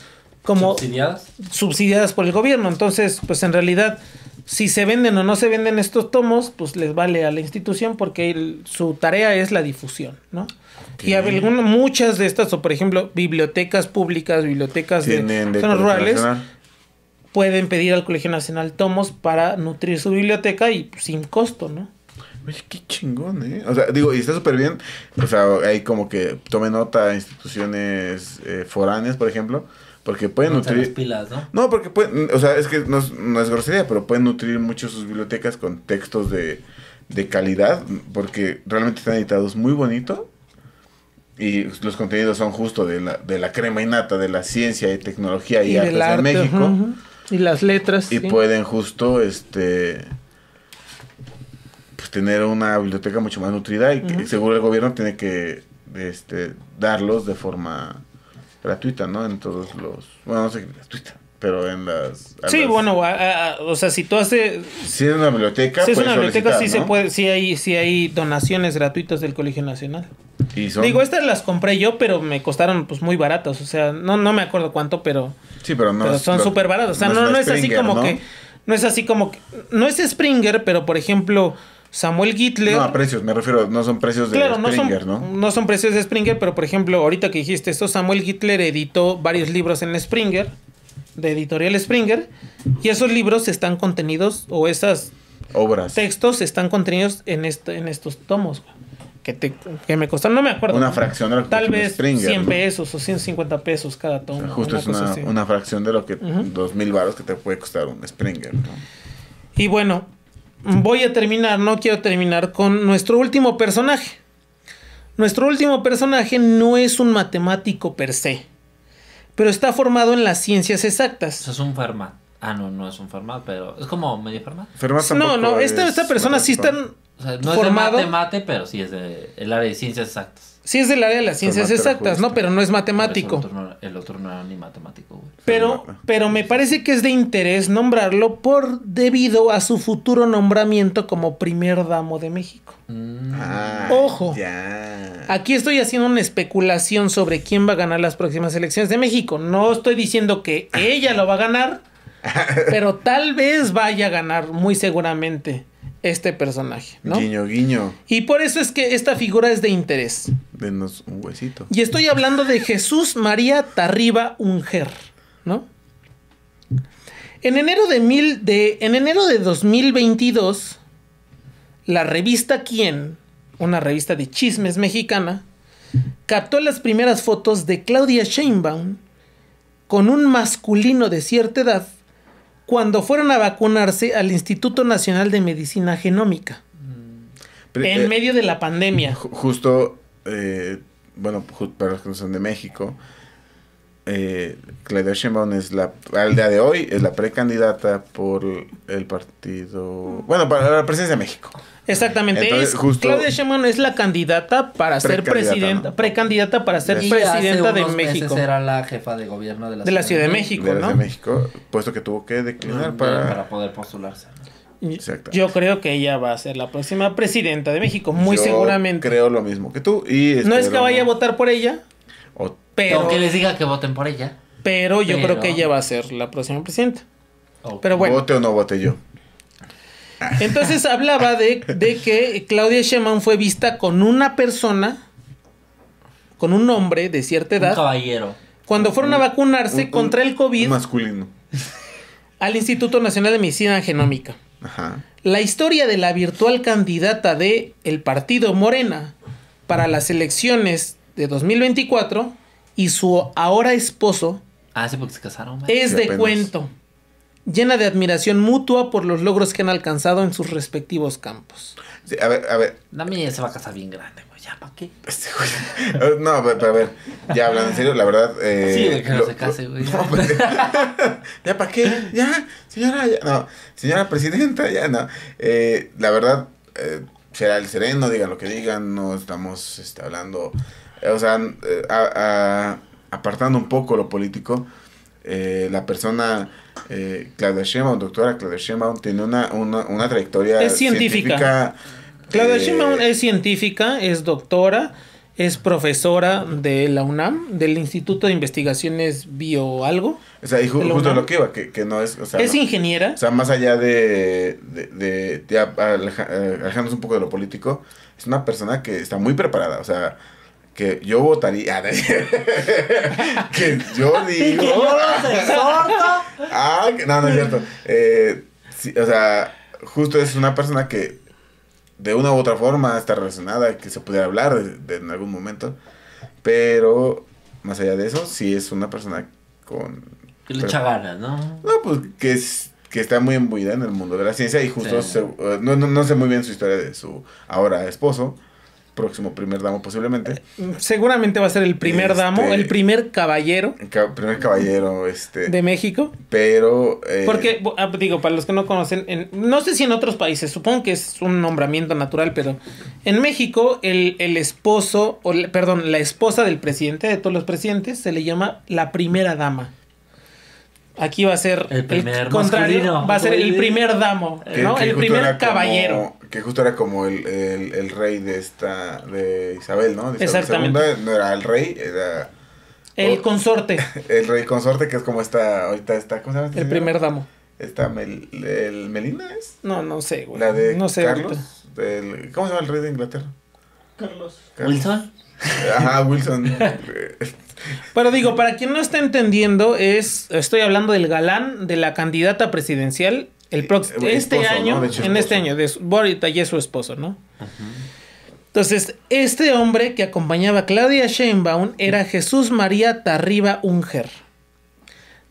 como... Subsidiadas. Subsidiadas por el gobierno, entonces, pues en realidad si se venden o no se venden estos tomos, pues les vale a la institución porque su tarea es la difusión, ¿no? Y muchas de estas, o por ejemplo, bibliotecas públicas, bibliotecas de, zonas rurales, pueden pedir al Colegio Nacional tomos para nutrir su biblioteca y sin costo, ¿no? qué chingón, ¿eh? O sea, digo, y está súper bien. O sea, hay como que tome nota instituciones eh, foráneas, por ejemplo, porque pueden nutrir. ¿no? porque pueden. O sea, es que no es, no grosería, pero pueden nutrir mucho sus bibliotecas con textos de, calidad, porque realmente están editados muy bonito. Y los contenidos son justo de la, de la crema y nata, de la ciencia y tecnología y, artes arte, México. Y las letras. Y pueden justo este pues tener una biblioteca mucho más nutrida y seguro el gobierno tiene que este, darlos de forma gratuita, ¿no? En todos los... Bueno, no sé, gratuita, pero en las... Sí, bueno, o sea, si tú haces... Si es una biblioteca... Si es una biblioteca, sí, se puede, sí, hay, donaciones gratuitas del Colegio Nacional. Digo, estas las compré yo, pero me costaron pues muy baratas, o sea, no, no me acuerdo cuánto, pero... Sí, pero no... Pero son súper baratos. o sea, no es así como que... No es así como que... No es Springer, pero por ejemplo Samuel Gitler. No, a precios, me refiero, no son precios de Springer, no, no, son precios de Springer, pero por ejemplo, ahorita que dijiste esto, Samuel Gitler editó varios libros en Springer, de editorial Springer, y esos libros están contenidos, o esas obras. Textos están contenidos en, este, en estos tomos, que, me costaron, no me acuerdo. Una fracción de lo que Tal vez 100 pesos o 150 pesos cada tomo. justo es una, fracción de lo que, dos mil 2000 baros que te puede costar un Springer. Y bueno, voy a terminar, no quiero terminar con nuestro último personaje. Nuestro último personaje no es un matemático per se, pero está formado en las ciencias exactas. Eso es un Fermat. Ah, no, no es un Fermat, pero es como medio Fermat. no, no, esta, persona sí está no es de mate, pero sí es del área de ciencias exactas. Sí, es del área de las ciencias exactas, ¿no? Pero no es matemático. El otro no, era ni matemático, güey. Pero, pero me parece que es de interés nombrarlo por debido a su futuro nombramiento como primer damo de México. Mm. Ah, Ojo. Aquí estoy haciendo una especulación sobre quién va a ganar las próximas elecciones de México. No estoy diciendo que ella lo va a ganar, pero tal vez vaya a ganar, muy seguramente este personaje, ¿no? Guiño, guiño. Y por eso es que esta figura es de interés. Denos un huesito. Y estoy hablando de Jesús María Tarriba Unger, ¿no? En enero de, de, en enero de 2022, la revista Quién, una revista de chismes mexicana, captó las primeras fotos de Claudia Sheinbaum con un masculino de cierta edad cuando fueron a vacunarse al Instituto Nacional de Medicina Genómica. Mm. en eh, medio de la pandemia. Justo, eh, bueno, para los que de México, eh, Claudia Sheinbaum es la, al día de hoy, es la precandidata por el partido, bueno, para la presidencia de México. Exactamente, es, Claudia Sheinbaum es la candidata para ser presidenta, precandidata para ser presidenta de México. será era la jefa de gobierno de la, de la Ciudad de México, puesto que tuvo que declinar ah, para... poder postularse. Yo creo que ella va a ser la próxima presidenta de México, muy seguramente. Creo lo mismo que tú. no es que vaya a votar por ella, o, que les diga que voten por ella. Pero yo creo que ella va a ser la próxima presidenta. Pero bueno. Vote o no vote yo. Entonces hablaba de, que Claudia Sheinbaum fue vista con una persona, con un hombre de cierta edad. Un caballero. Cuando fueron a vacunarse contra el COVID. masculino. Al Instituto Nacional de Medicina Genómica. La historia de la virtual candidata de el partido Morena para las elecciones de 2024 y su ahora esposo. Ah, sí, porque se casaron. Es de cuento, llena de admiración mutua por los logros que han alcanzado en sus respectivos campos. Sí, a ver, a ver. Dame se va a casar bien grande, güey. ¿Ya para qué? Este no, pero, a ver, ya hablando en serio, la verdad. Eh, sí, de que no se case, güey. Pues, ¿Ya para qué? Ya, señora, ya, no. Señora presidenta, ya no. Eh, la verdad, eh, será el sereno, digan lo que digan, no estamos este, hablando o sea, eh, apartando un poco lo político, eh, la persona eh, Claudia Sheinbaum, doctora Claudia Sheinbaum, tiene una, trayectoria es científica. Claudia es científica, es doctora, es profesora de la UNAM, del Instituto de Investigaciones Bioalgo. O sea, justo lo que iba, que, no es... O sea, es ingeniera. O sea, más allá de, de, alejarnos un poco de lo político, es una persona que está muy preparada, o sea que yo votaría. Ah, que yo digo. Ah, que ah, no, no es cierto. Eh, o sea, justo es una persona que de una u otra forma está relacionada, que se pudiera hablar en algún momento. Pero más allá de eso, sí es una persona con. Que le echa ¿no? No, pues que que está muy embuida en el mundo de la ciencia y justo eh, no, no sé muy bien su historia de su ahora esposo, próximo primer damo posiblemente. Seguramente va a ser el primer este, damo, el primer caballero. El primer caballero, este. De México. Pero. Eh, Porque, ah, digo, para los que no conocen, no sé si en otros países, supongo que es un nombramiento natural, pero en México el, el esposo, o perdón, la esposa del presidente, de todos los presidentes, se le llama la primera dama. Aquí va a ser el primer contrario, va a ser el primer damo, el primer caballero. que justo era como el, rey de esta de Isabel, ¿no? Exactamente. no era el rey, era el consorte. el rey consorte que es como esta ahorita está ¿cómo se llama? Este el primer damo. Esta el Melina es? No, no sé, güey. La de no Carlos, ¿cómo se llama el rey de Inglaterra? Carlos. Wilson. Ajá, Wilson. Pero digo, para quien no está entendiendo, es estoy hablando del galán de la candidata presidencial el eh, próximo este año, en este año, de Borita y su esposo, ¿no? Entonces, este hombre que acompañaba a Claudia Sheinbaum era Jesús María Tarriba Unger.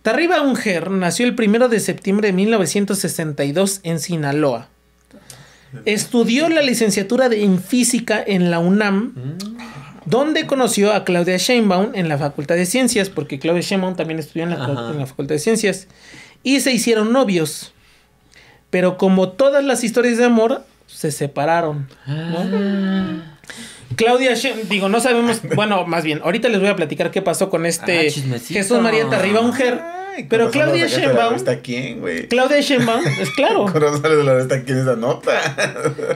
Tarriba Unger nació el primero de septiembre de 1962 en Sinaloa. Estudió la licenciatura en física en la UNAM, mm. donde conoció a Claudia Sheinbaum en la Facultad de Ciencias, porque Claudia Sheinbaum también estudió en la, Facultad de Ciencias, y se hicieron novios. Pero como todas las historias de amor, se separaron. Ah. Claudia Sheinbaum, digo, no sabemos, bueno, más bien, ahorita les voy a platicar qué pasó con este ah, Jesús María Tarriba Unger pero Claudia Sheinbaum. ¿Está quién, güey? Claudia Sheinbaum, es claro. sale de la está ¿quién esa nota?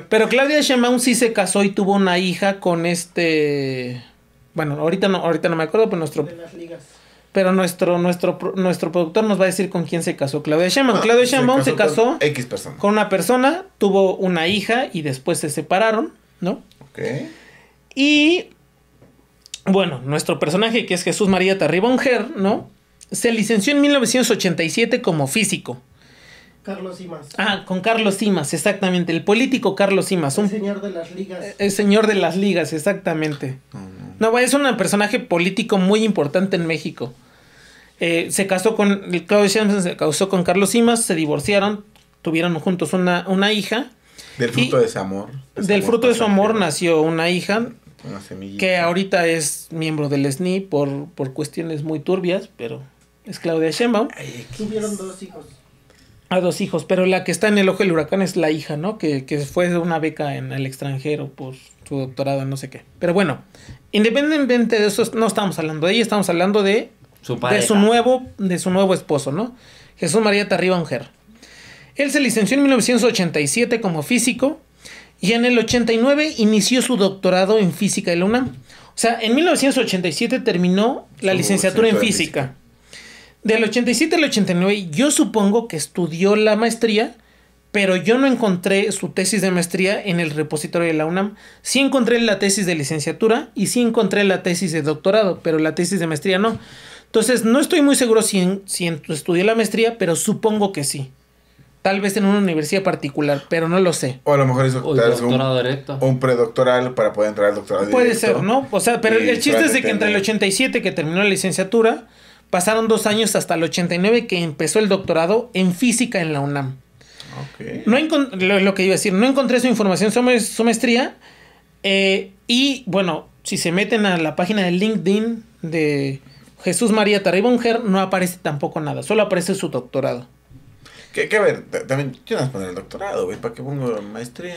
pero Claudia Sheinbaum sí se casó y tuvo una hija con este. Bueno, ahorita no, ahorita no me acuerdo, pero nuestro. Pero nuestro, nuestro, nuestro productor nos va a decir con quién se casó Claudia Sheinbaum. Ah, Claudia Sheinbaum se casó, con una persona, tuvo una hija y después se separaron, ¿no? Ok. Y bueno, nuestro personaje que es Jesús María Tarribonger, ¿no? se licenció en 1987 como físico. Carlos Simas. Ah, con Carlos Simas, exactamente. El político Carlos Simas. Un, el señor de las ligas. Eh, el señor de las ligas, exactamente. no. es un personaje político muy importante en México. Eh, se casó con. Claudio Samson se casó con Carlos Simas, se divorciaron, tuvieron juntos una, hija. Del fruto de su amor. Pues, del fruto de su amor nació una hija. Una Que ahorita es miembro del SNI por, por cuestiones muy turbias, pero es Claudia Sheinbaum. Tuvieron dos hijos. A dos hijos, pero la que está en el ojo del huracán es la hija, ¿no? Que, fue de una beca en el extranjero por su doctorado, no sé qué. Pero bueno, independientemente de eso, no estamos hablando de ella, estamos hablando de su, de su nuevo, de su nuevo esposo, ¿no? Jesús María Tarriba Unger. Él se licenció en 1987 como físico y en el 89 inició su doctorado en física de la UNAM. O sea, en 1987 terminó la licenciatura en física. Del 87 al 89 yo supongo que estudió la maestría, pero yo no encontré su tesis de maestría en el repositorio de la UNAM. Sí encontré la tesis de licenciatura y sí encontré la tesis de doctorado, pero la tesis de maestría no. Entonces no estoy muy seguro si, si estudió la maestría, pero supongo que sí. Tal vez en una universidad particular, pero no lo sé. O a lo mejor es un, un, predoctoral para poder entrar al doctorado. Puede ser, ¿no? O sea, pero el chiste es de que entre el 87 que terminó la licenciatura Pasaron dos años hasta el 89 que empezó el doctorado en física en la UNAM. No lo, que iba a decir, no encontré su información, su, maestría. Eh, y bueno, si se meten a la página de LinkedIn de Jesús María Tarabonger no aparece tampoco nada, solo aparece su doctorado. Que, ver, también tienes que poner el doctorado, güey. ¿Para qué pongo maestría?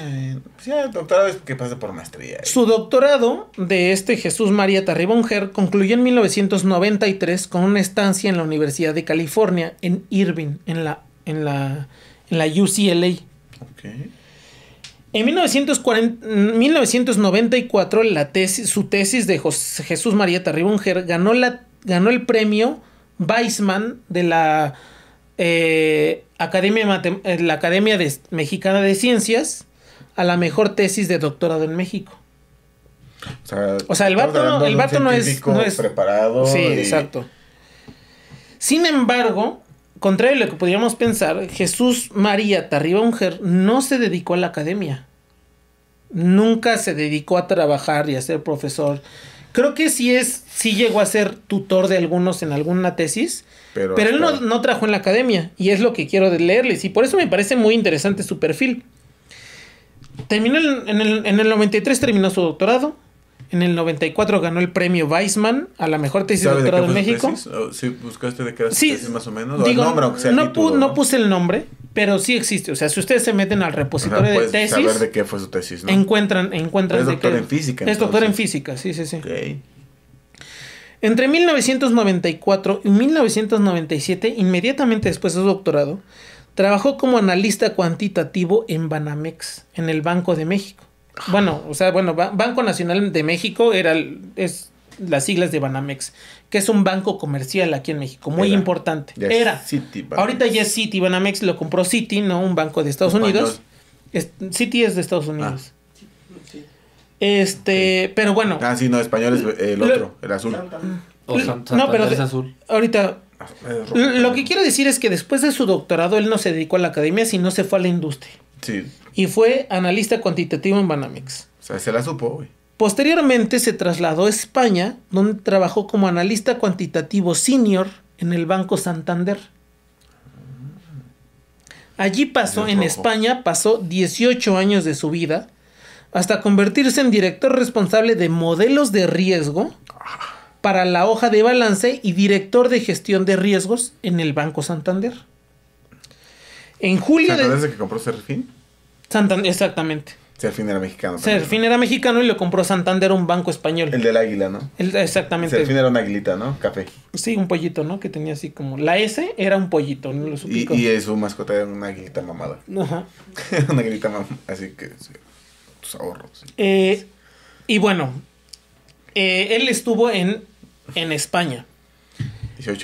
sí pues doctorado es que pase por maestría. Su doctorado de este Jesús María Tarribunger concluyó en 1993 con una estancia en la Universidad de California, en Irving, en la, en la, en la UCLA. Ok. En 1940, 1994, la tesis, su tesis de Jesús María Tarribunger ganó, ganó el premio Weissman de la eh, Academia eh, la Academia Mexicana de Ciencias a la mejor tesis de doctorado en México. O sea, el barto no, el no es, preparado. Sí, exacto. Sin embargo, contrario a lo que podríamos pensar, Jesús María Tarriba Unger no se dedicó a la academia. Nunca se dedicó a trabajar y a ser profesor. Creo que sí es, sí llegó a ser tutor de algunos en alguna tesis, pero, él no, no, trajo en la academia y es lo que quiero leerles y por eso me parece muy interesante su perfil. Terminó en, el, 93 terminó su doctorado, en el 94 ganó el premio Weissman a la mejor tesis de doctorado en México. ¿Sí buscaste de qué era sí, tesis más o menos? no, puse el nombre, pero sí existe. O sea, si ustedes se meten al repositorio de tesis... saber de qué fue su tesis, ¿no? Encuentran, encuentran... es doctor en física. Es doctor en física, sí, sí, sí. ok. Entre 1994 y 1997, inmediatamente después de su doctorado, trabajó como analista cuantitativo en Banamex, en el Banco de México. Ah. Bueno, o sea, bueno, Banco Nacional de México era es las siglas de Banamex, que es un banco comercial aquí en México, muy importante. era. Ahorita ya es City, Banamex lo compró City, ¿no? Un banco de Estados Unidos. Es, City es de Estados Unidos. Ah. Este, pero bueno. Ah, sí, no, español es eh, el otro, el azul. no, pero es azul. Ahorita. Ah, lo que quiero decir es que después de su doctorado él no se dedicó a la academia, sino se fue a la industria. Sí. Y fue analista cuantitativo en Banamex. O sea, se la supo, Posteriormente se trasladó a España, donde trabajó como analista cuantitativo senior en el Banco Santander. Allí pasó, en España, pasó 18 años de su vida hasta convertirse en director responsable de modelos de riesgo para la hoja de balance y director de gestión de riesgos en el Banco Santander. En julio ¿Santander de... que compró Serfín? Santander, exactamente. Serfín era mexicano. Serfín era mexicano y lo compró Santander, un banco español. El del águila, ¿no? El, exactamente. Serfín era una aguilita, ¿no? Café. Sí, un pollito, ¿no? Que tenía así como... La S era un pollito, ¿no? Lo y, y su mascota era una aguilita mamada. Ajá. una aguilita mamada, así que ahorros. Eh, y bueno, eh, él estuvo en, en España.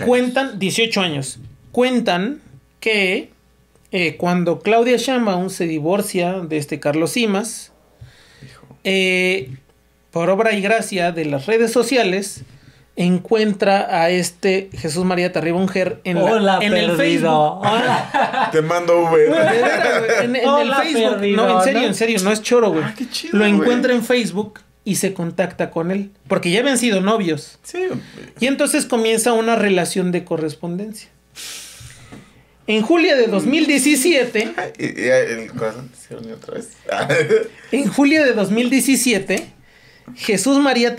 Cuentan, 18 años. Cuentan que eh, cuando Claudia aún se divorcia de este Carlos Simas, por obra y gracia de las redes sociales, encuentra a este Jesús María Tarribunger en, Hola, en el Facebook. Hola. Te mando un... en, en el Facebook. no, en serio, en serio, no es choro, güey. Ah, Lo encuentra en Facebook y se contacta con él. Porque ya habían sido novios. Sí. Y entonces comienza una relación de correspondencia. En julio de 2017. el corazón se unió otra vez. en julio de 2017 Jesús María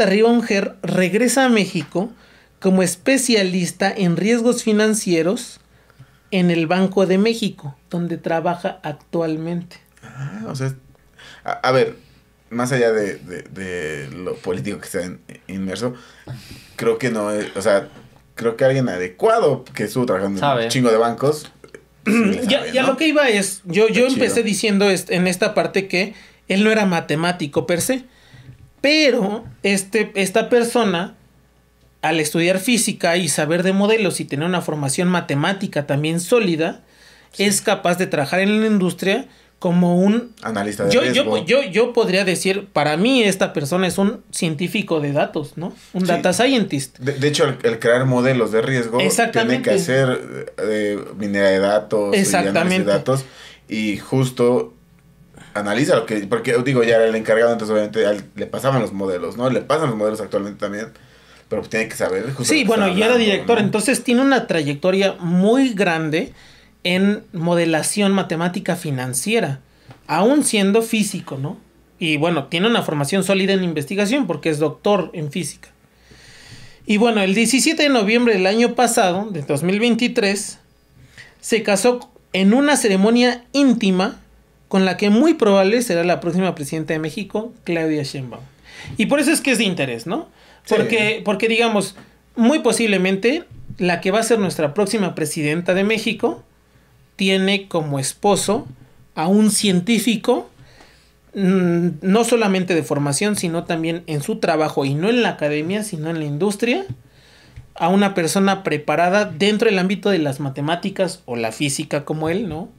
Ger regresa a México como especialista en riesgos financieros en el Banco de México, donde trabaja actualmente. Ah, a, ver, más allá de, lo político que está inmerso, creo que no o sea, creo que alguien adecuado que estuvo trabajando en un chingo de bancos. ya, lo que iba es, yo, yo empecé diciendo en esta parte que él no era matemático per se, pero este, esta persona, al estudiar física y saber de modelos y tener una formación matemática también sólida, es capaz de trabajar en la industria como un analista de yo, riesgo. Yo, podría decir, para mí esta persona es un científico de datos, ¿no? Un data scientist. De, hecho, el, crear modelos de riesgo tiene que hacer minera eh, minería de datos, Exactamente. de datos. Y justo analiza lo que. Porque digo, ya era el encargado, entonces obviamente le pasaban los modelos, ¿no? Le pasan los modelos actualmente también. Pero tiene que saber. sí, bueno, Y era director, entonces tiene una trayectoria muy grande en modelación matemática financiera, aún siendo físico, ¿no? Y bueno, tiene una formación sólida en investigación porque es doctor en física. Y bueno, el 17 de noviembre del año pasado, de 2023, se casó en una ceremonia íntima con la que muy probable será la próxima presidenta de México, Claudia Sheinbaum. Y por eso es que es de interés, ¿no? Porque, porque digamos, muy posiblemente la que va a ser nuestra próxima presidenta de México tiene como esposo a un científico mm, no solamente de formación, sino también en su trabajo, y no en la academia, sino en la industria, a una persona preparada dentro del ámbito de las matemáticas o la física como él, ¿no?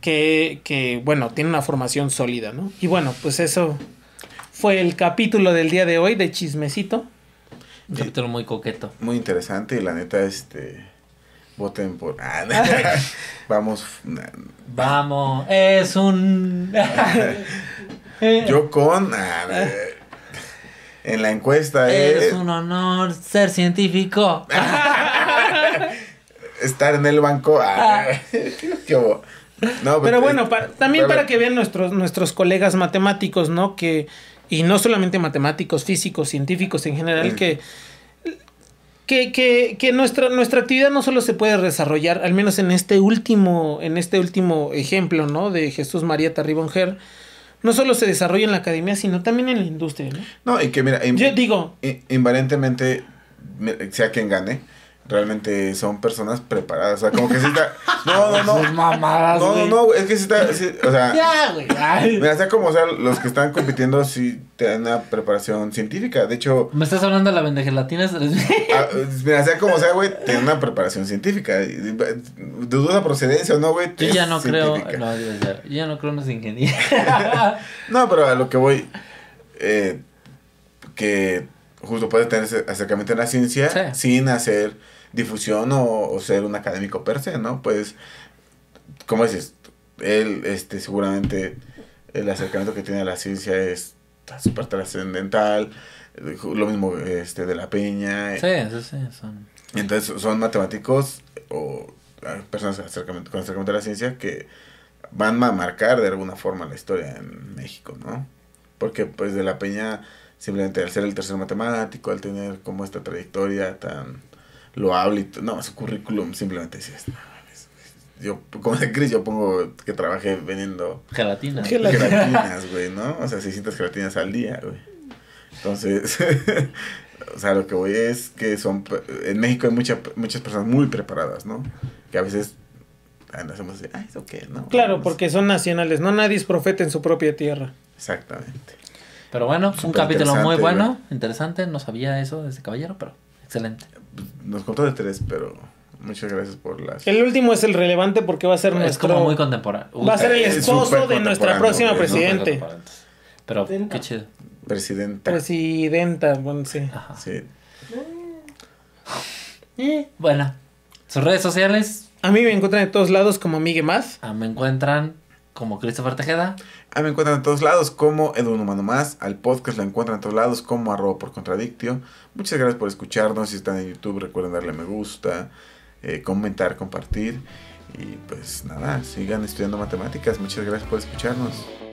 que, que, bueno, tiene una formación sólida, ¿no? Y bueno, pues eso fue el capítulo del día de hoy de Chismecito. Un capítulo muy coqueto. Muy interesante y la neta, este, voten por... Ah, vamos. Vamos, es un... Yo con... en la encuesta es... Eh. Es un honor ser científico. Estar en el banco. Ah, ah. ¿Qué pues, pero eh, bueno, también para que vean nuestros, nuestros colegas matemáticos, ¿no? Que, y no solamente matemáticos, físicos, científicos en general, mm. que, que, nuestra, nuestra actividad no solo se puede desarrollar, al menos en este último, en este último ejemplo, ¿no? De Jesús María Tarribonger, No solo se desarrolla en la academia, sino también en la industria, No, y que mira, Yo digo... Invariantemente, sea quien gane, realmente son personas preparadas. O sea, como que si está. No, no, no. Mamadas, no, no, no, es que si está. o sea. Ya, güey. Mira, sea como, sea, los que están compitiendo sí tienen una preparación científica. De hecho. ¿Me estás hablando de la vendegelatina? Ah, mira, sea como sea, güey, tienen una preparación científica. De dudosa procedencia o no, güey. Yo ya no creo. No, Dios, ya, yo ya no creo en los ingenieros. no, pero a lo que voy. Eh, que justo puede tener acercamiento a la ciencia sin hacer difusión o, ser un académico per se, ¿no? Pues, ¿cómo dices, él, este, seguramente el acercamiento que tiene a la ciencia es súper trascendental, lo mismo este de la peña. Sí, sí, sí, son. Entonces son matemáticos o personas con acercamiento a la ciencia que van a marcar de alguna forma la historia en México, ¿no? Porque pues de la peña simplemente al ser el tercer matemático, al tener como esta trayectoria tan lo hablo no, su currículum simplemente es esto. Yo, como de yo pongo que trabajé vendiendo... Gelatinas. Gelatinas, güey, ¿no? O sea, 600 gelatinas al día, güey. Entonces, o sea, lo que voy es que son... En México hay muchas muchas personas muy preparadas, ¿no? Que a veces hacemos así, ah, es okay, ¿no? Claro, porque son nacionales. No nadie es profeta en su propia tierra. Exactamente. Pero bueno, un capítulo muy bueno, interesante. No sabía eso de ese caballero, pero Excelente. Nos contó de tres, pero muchas gracias por las. El último es el relevante porque va a ser nuestro. Es como muy contemporáneo. Va a ser el esposo de nuestra próxima presidenta presidente. Pero qué chido. Presidenta. Presidenta, bueno, sí. Sí. Eh. Eh. Bueno, sus redes sociales. A mí me encuentran de todos lados como amigue Más. Ah, me encuentran como Christopher Tejeda. A ah, me encuentran en todos lados como Edu Un Humano Más. Al podcast la encuentran en todos lados como arroba por contradictio. Muchas gracias por escucharnos. Si están en YouTube recuerden darle me gusta, eh, comentar, compartir. Y pues nada, sigan estudiando matemáticas. Muchas gracias por escucharnos.